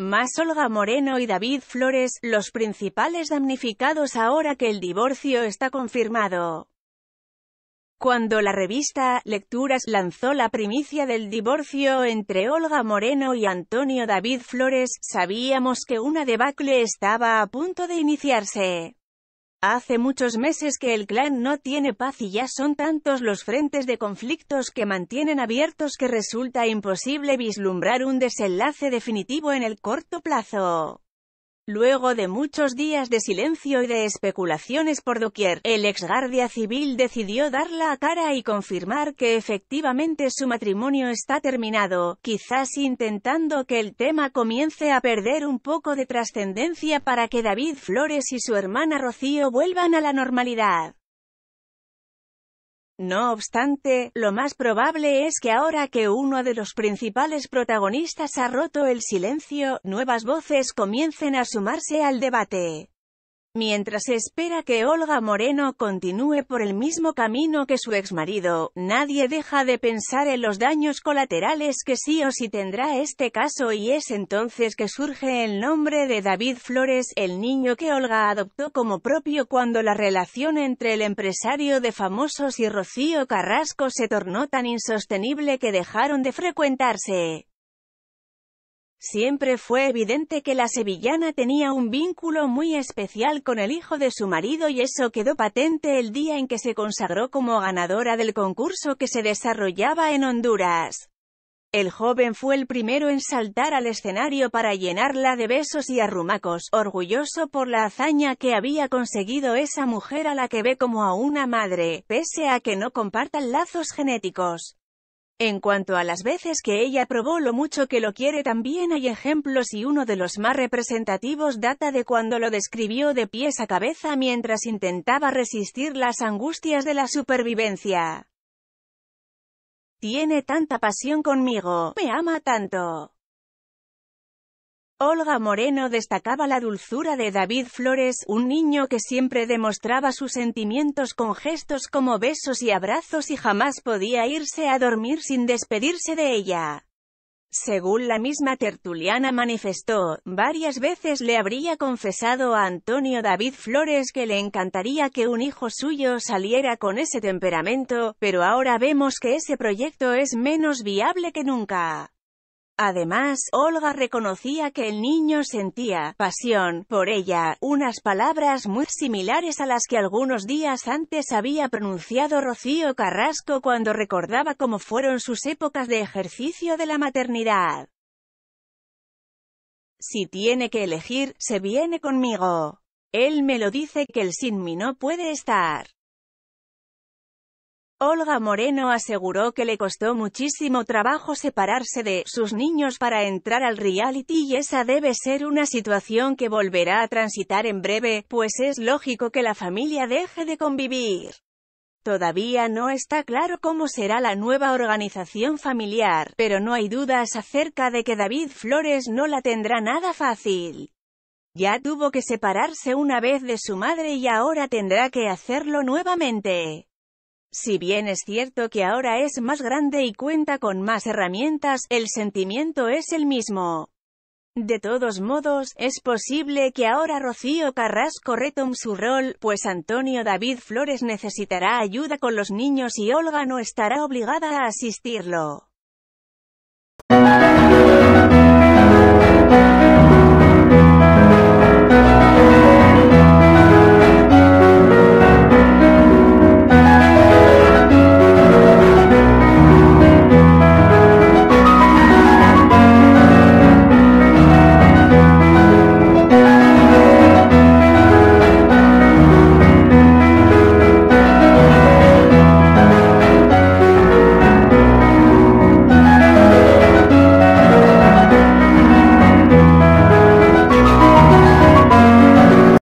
más Olga Moreno y David Flores, los principales damnificados ahora que el divorcio está confirmado. Cuando la revista Lecturas lanzó la primicia del divorcio entre Olga Moreno y Antonio David Flores, sabíamos que una debacle estaba a punto de iniciarse. Hace muchos meses que el clan no tiene paz y ya son tantos los frentes de conflictos que mantienen abiertos que resulta imposible vislumbrar un desenlace definitivo en el corto plazo. Luego de muchos días de silencio y de especulaciones por doquier, el ex guardia civil decidió dar la cara y confirmar que efectivamente su matrimonio está terminado, quizás intentando que el tema comience a perder un poco de trascendencia para que David Flores y su hermana Rocío vuelvan a la normalidad. No obstante, lo más probable es que ahora que uno de los principales protagonistas ha roto el silencio, nuevas voces comiencen a sumarse al debate mientras espera que Olga Moreno continúe por el mismo camino que su exmarido, nadie deja de pensar en los daños colaterales que sí o sí tendrá este caso y es entonces que surge el nombre de David Flores, el niño que Olga adoptó como propio cuando la relación entre el empresario de famosos y Rocío Carrasco se tornó tan insostenible que dejaron de frecuentarse. Siempre fue evidente que la sevillana tenía un vínculo muy especial con el hijo de su marido y eso quedó patente el día en que se consagró como ganadora del concurso que se desarrollaba en Honduras. El joven fue el primero en saltar al escenario para llenarla de besos y arrumacos, orgulloso por la hazaña que había conseguido esa mujer a la que ve como a una madre, pese a que no compartan lazos genéticos. En cuanto a las veces que ella probó lo mucho que lo quiere también hay ejemplos y uno de los más representativos data de cuando lo describió de pies a cabeza mientras intentaba resistir las angustias de la supervivencia. Tiene tanta pasión conmigo, me ama tanto. Olga Moreno destacaba la dulzura de David Flores, un niño que siempre demostraba sus sentimientos con gestos como besos y abrazos y jamás podía irse a dormir sin despedirse de ella. Según la misma tertuliana manifestó, varias veces le habría confesado a Antonio David Flores que le encantaría que un hijo suyo saliera con ese temperamento, pero ahora vemos que ese proyecto es menos viable que nunca. Además, Olga reconocía que el niño sentía pasión por ella, unas palabras muy similares a las que algunos días antes había pronunciado Rocío Carrasco cuando recordaba cómo fueron sus épocas de ejercicio de la maternidad. Si tiene que elegir, se viene conmigo. Él me lo dice que el sin mí no puede estar. Olga Moreno aseguró que le costó muchísimo trabajo separarse de sus niños para entrar al reality y esa debe ser una situación que volverá a transitar en breve, pues es lógico que la familia deje de convivir. Todavía no está claro cómo será la nueva organización familiar, pero no hay dudas acerca de que David Flores no la tendrá nada fácil. Ya tuvo que separarse una vez de su madre y ahora tendrá que hacerlo nuevamente. Si bien es cierto que ahora es más grande y cuenta con más herramientas, el sentimiento es el mismo. De todos modos, es posible que ahora Rocío Carrasco retome su rol, pues Antonio David Flores necesitará ayuda con los niños y Olga no estará obligada a asistirlo.